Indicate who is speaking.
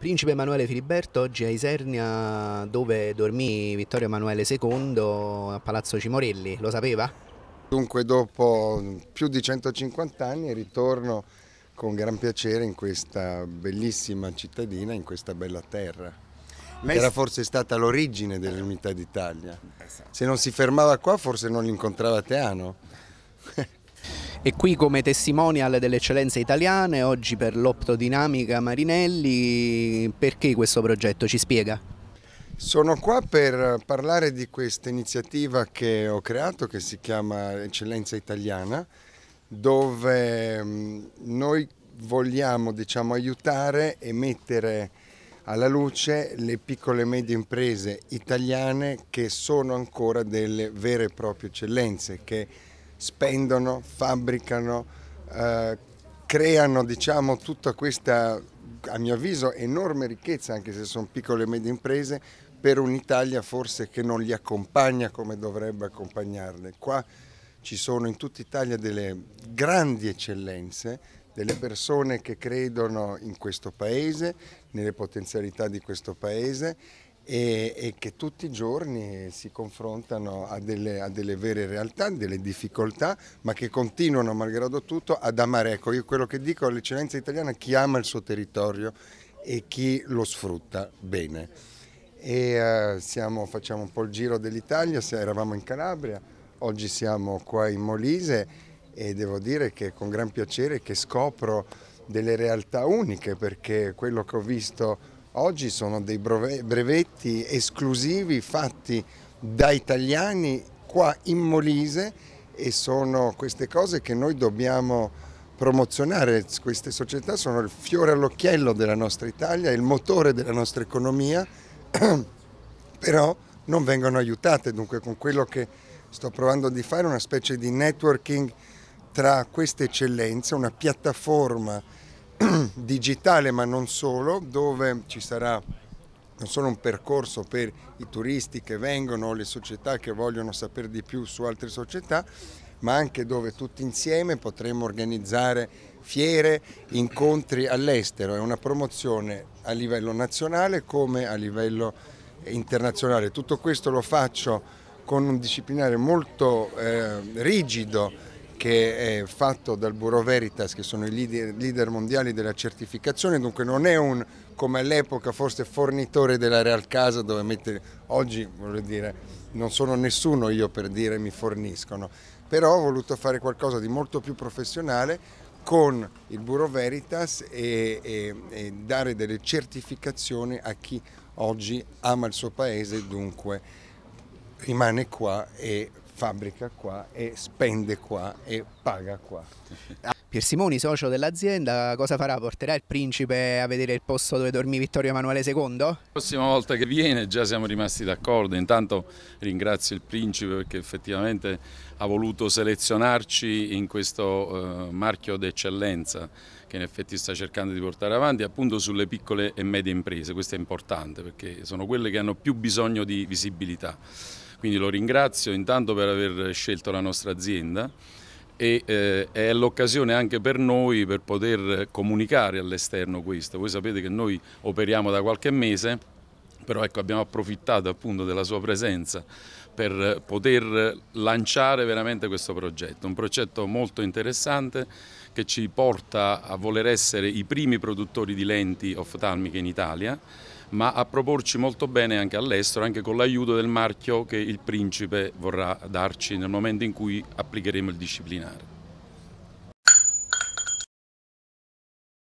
Speaker 1: Principe Emanuele Filiberto oggi a Isernia dove dormì Vittorio Emanuele II a Palazzo Cimorelli, lo sapeva? Dunque dopo
Speaker 2: più di 150
Speaker 1: anni ritorno con
Speaker 2: gran piacere in questa bellissima cittadina, in questa bella terra. Lei... Era forse stata l'origine dell'Unità d'Italia. Esatto. Se non si fermava qua forse non incontrava
Speaker 1: Teano. E qui come testimonial delle eccellenze italiane, oggi per l'optodinamica Marinelli, perché questo progetto? Ci spiega?
Speaker 2: Sono qua per parlare di questa iniziativa che ho creato che si chiama Eccellenza Italiana, dove mm, noi vogliamo diciamo, aiutare e mettere alla luce le piccole e medie imprese italiane che sono ancora delle vere e proprie eccellenze, che spendono, fabbricano, eh, creano diciamo, tutta questa, a mio avviso, enorme ricchezza, anche se sono piccole e medie imprese, per un'Italia forse che non li accompagna come dovrebbe accompagnarle. Qua ci sono in tutta Italia delle grandi eccellenze, delle persone che credono in questo paese, nelle potenzialità di questo paese e, e che tutti i giorni si confrontano a delle, a delle, vere realtà, delle difficoltà, ma che continuano malgrado tutto ad amare. Ecco, io quello che dico all'eccellenza italiana chi ama il suo territorio e chi lo sfrutta bene. E, eh, siamo, facciamo un po' il giro dell'Italia, eravamo in Calabria, oggi siamo qua in Molise e devo dire che con gran piacere che scopro delle realtà uniche perché quello che ho visto Oggi sono dei brevetti esclusivi fatti da italiani qua in Molise e sono queste cose che noi dobbiamo promozionare. Queste società sono il fiore all'occhiello della nostra Italia, il motore della nostra economia, però non vengono aiutate. Dunque con quello che sto provando di fare una specie di networking tra queste eccellenze, una piattaforma digitale ma non solo, dove ci sarà non solo un percorso per i turisti che vengono, le società che vogliono sapere di più su altre società, ma anche dove tutti insieme potremo organizzare fiere, incontri all'estero. È una promozione a livello nazionale come a livello internazionale. Tutto questo lo faccio con un disciplinare molto eh, rigido che è fatto dal Bureau Veritas, che sono i leader, leader mondiali della certificazione, dunque non è un, come all'epoca, forse fornitore della Real Casa, dove mette, oggi dire, non sono nessuno io per dire mi forniscono, però ho voluto fare qualcosa di molto più professionale con il Bureau Veritas e, e, e dare delle certificazioni a chi oggi ama il suo paese e dunque rimane qua e fabbrica qua e spende qua e paga qua.
Speaker 1: Pier Simoni, socio dell'azienda, cosa farà? Porterà il principe a vedere il posto dove dormì Vittorio Emanuele II? La
Speaker 3: prossima volta che viene già siamo rimasti d'accordo, intanto ringrazio il principe perché effettivamente ha voluto selezionarci in questo eh, marchio d'eccellenza che in effetti sta cercando di portare avanti appunto sulle piccole e medie imprese, questo è importante perché sono quelle che hanno più bisogno di visibilità. Quindi lo ringrazio intanto per aver scelto la nostra azienda e eh, è l'occasione anche per noi per poter comunicare all'esterno questo. Voi sapete che noi operiamo da qualche mese, però ecco, abbiamo approfittato appunto della sua presenza per poter lanciare veramente questo progetto, un progetto molto interessante che ci porta a voler essere i primi produttori di lenti oftalmiche in Italia ma a proporci molto bene anche all'estero, anche con l'aiuto del marchio che il principe vorrà darci nel momento in cui applicheremo il disciplinare.